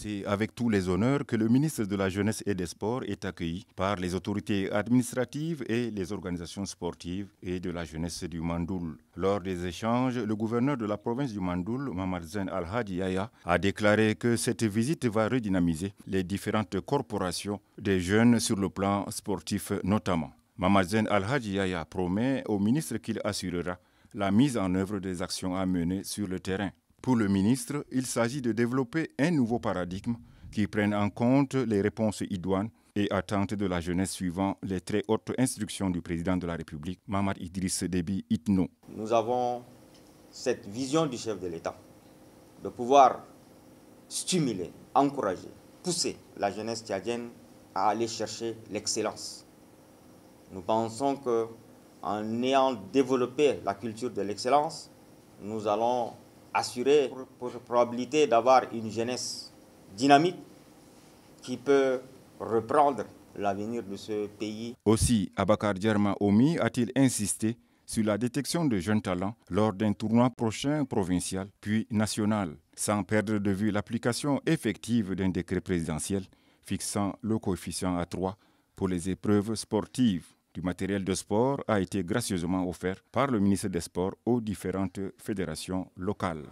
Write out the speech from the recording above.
C'est avec tous les honneurs que le ministre de la Jeunesse et des Sports est accueilli par les autorités administratives et les organisations sportives et de la jeunesse du Mandoul. Lors des échanges, le gouverneur de la province du Mandoul, Mamadzen Al-Hadi a déclaré que cette visite va redynamiser les différentes corporations des jeunes sur le plan sportif notamment. Mamadzen Al-Hadi promet au ministre qu'il assurera la mise en œuvre des actions à mener sur le terrain. Pour le ministre, il s'agit de développer un nouveau paradigme qui prenne en compte les réponses idoines et attentes de la jeunesse suivant les très hautes instructions du président de la République, Mamad Idriss Déby Itno. Nous avons cette vision du chef de l'État de pouvoir stimuler, encourager, pousser la jeunesse tchadienne à aller chercher l'excellence. Nous pensons que en ayant développé la culture de l'excellence, nous allons assurer pour, probabilité d'avoir une jeunesse dynamique qui peut reprendre l'avenir de ce pays. Aussi, Abakar Djerma Omi a-t-il insisté sur la détection de jeunes talents lors d'un tournoi prochain provincial puis national, sans perdre de vue l'application effective d'un décret présidentiel fixant le coefficient à 3 pour les épreuves sportives du matériel de sport a été gracieusement offert par le ministère des Sports aux différentes fédérations locales.